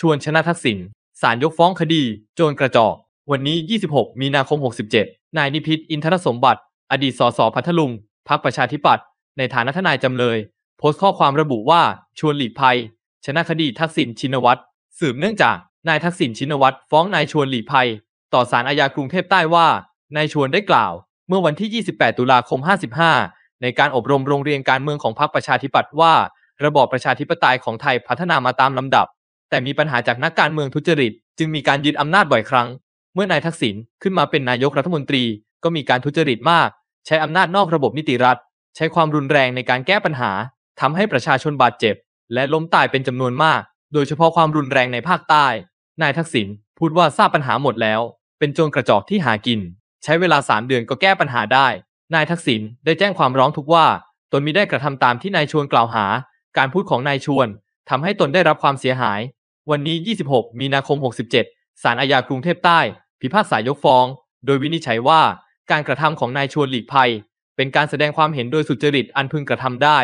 ชวนชนะทักษิณศาลยกฟ้องคดี โจรกระจอก วันนี้ 26 มีนาคม 67 นายนิพิษอินทรสมบัติ อดีตสสพัทลุง พักประชาธิปัตย์ในฐานะทนายจำเลย โพสต์ข้อความระบุว่าชวนหลีกภัย ชนะคดีทักษิณชินวัตรสืบเนื่องจากนายทักษิณชินวัตรฟ้องนายชวนหลีกภัย ต่อศาลอาญากรุงเทพใต้ว่านายชวนได้กล่าว เมื่อวันที่ 28 ตุลาคม 55 ในการอบรมโรงเรียนการเมืองของพรรคประชาธิปัตย์ว่าระบอบประชาธิปไตยของไทยพัฒนามาตามลำดับแต่มีปัญหาจากนักการเมืองทุจริตจึงมีการยึดอำนาจบ่อยครั้ง เมื่อนายทักษิณขึ้นมาเป็นนายกรัฐมนตรี ก็มีการทุจริตมาก ใช้อำนาจนอกระบบนิติรัฐ ใช้ความรุนแรงในการแก้ปัญหาทำให้ประชาชนบาดเจ็บ และล้มตายเป็นจำนวนมาก โดยเฉพาะความรุนแรงในภาคใต้ นายทักษิณพูดว่าทราบปัญหาหมดแล้ว เป็นโจรกระจอกที่หากิน ใช้เวลาสามเดือนก็แก้ปัญหาได้ นายทักษิณได้แจ้งความร้องทุกว่า ตนมิได้กระทำตามที่นายชวนกล่าวหา การพูดของนายชวน ทำให้ตนได้รับความเสียหายวันนี้ 26 มีนาคม 67 สารอาญากรุงเทพใต้ พิพากษายกฟ้อง โดยวินิจฉัยว่า การกระทำของนายชวนหลีกภัย เป็นการแสดงความเห็นโดยสุจริตอันพึงกระทำได้